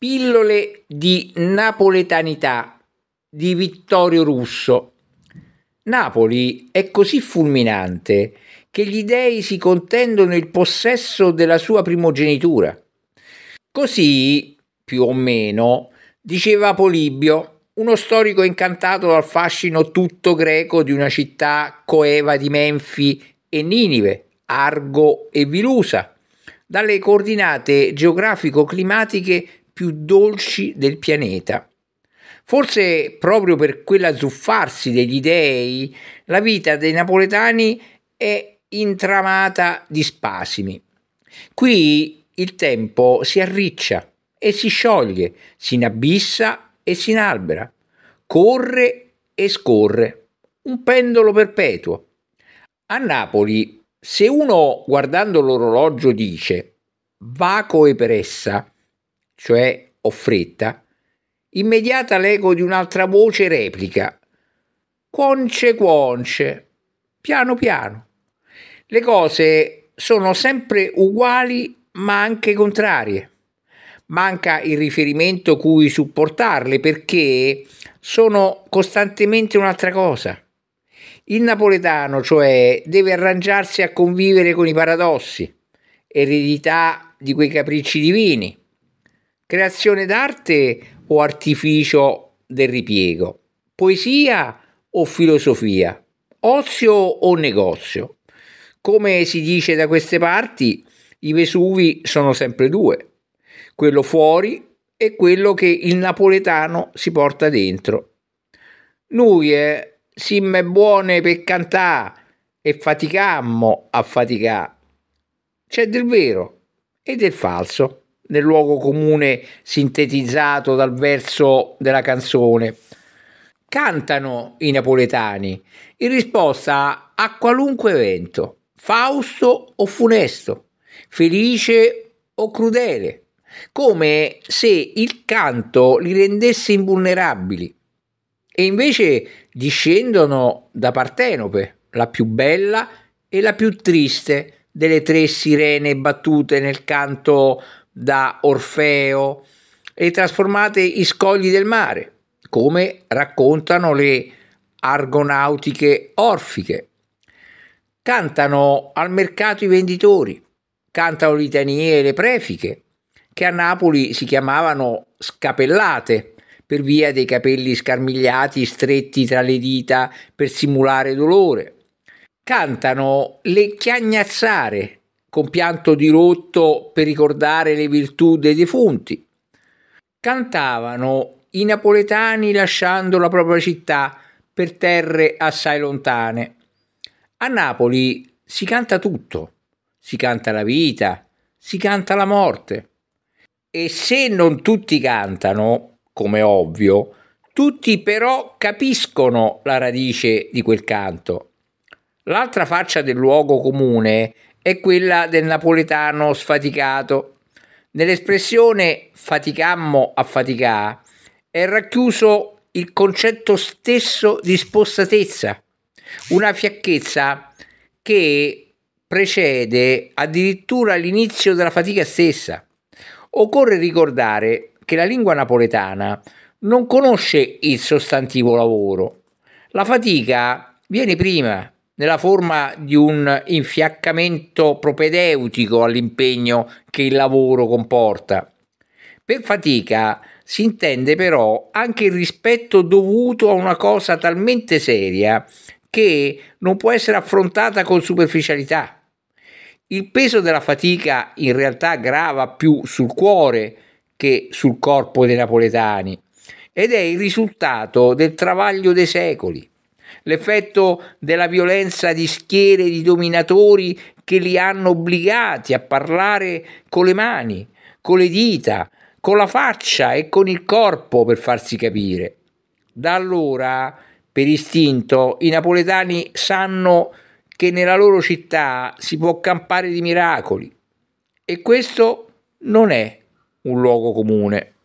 Pillole di napoletanità di Vittorio Russo. Napoli è così fulminante che gli dei si contendono il possesso della sua primogenitura. Così, più o meno, diceva Polibio, uno storico incantato dal fascino tutto greco di una città coeva di Menfi e Ninive, Argo e Vilusa, dalle coordinate geografico-climatiche più dolci del pianeta. Forse proprio per quell'azzuffarsi degli dei, la vita dei napoletani è intramata di spasimi. Qui il tempo si arriccia e si scioglie, si inabissa e si inalbera, corre e scorre, un pendolo perpetuo. A Napoli, se uno guardando l'orologio dice vaco e pressa, cioè ho fretta, immediata l'eco di un'altra voce replica. Conce, conce, piano piano. Le cose sono sempre uguali ma anche contrarie. Manca il riferimento cui supportarle perché sono costantemente un'altra cosa. Il napoletano, cioè, deve arrangiarsi a convivere con i paradossi, eredità di quei capricci divini, creazione d'arte o artificio del ripiego, poesia o filosofia, ozio o negozio. Come si dice da queste parti, i Vesuvi sono sempre due, quello fuori e quello che il napoletano si porta dentro. Nuie, simme buone per cantà e faticammo a faticà. C'è del vero e del falso nel luogo comune sintetizzato dal verso della canzone. Cantano i napoletani in risposta a qualunque evento, Fausto o funesto, felice o crudele, come se il canto li rendesse invulnerabili. E invece discendono da Partenope, la più bella e la più triste delle tre sirene battute nel canto da Orfeo e trasformate in scogli del mare, come raccontano le argonautiche orfiche. Cantano al mercato i venditori, cantano litanie e le prefiche, che a Napoli si chiamavano scapellate per via dei capelli scarmigliati stretti tra le dita per simulare dolore. Cantano le chiagnazzare, con pianto dirotto per ricordare le virtù dei defunti. Cantavano i napoletani lasciando la propria città per terre assai lontane. A Napoli si canta tutto, si canta la vita, si canta la morte. E se non tutti cantano, come ovvio, tutti però capiscono la radice di quel canto. L'altra faccia del luogo comune è è quella del napoletano sfaticato. Nell'espressione faticammo a faticà è racchiuso il concetto stesso di spossatezza, una fiacchezza che precede addirittura l'inizio della fatica stessa. Occorre ricordare che la lingua napoletana non conosce il sostantivo lavoro. La fatica viene prima, nella forma di un infiaccamento propedeutico all'impegno che il lavoro comporta. Per fatica si intende però anche il rispetto dovuto a una cosa talmente seria che non può essere affrontata con superficialità. Il peso della fatica in realtà grava più sul cuore che sul corpo dei napoletani ed è il risultato del travaglio dei secoli l'effetto della violenza di schiere di dominatori che li hanno obbligati a parlare con le mani, con le dita, con la faccia e con il corpo per farsi capire. Da allora, per istinto, i napoletani sanno che nella loro città si può campare di miracoli e questo non è un luogo comune.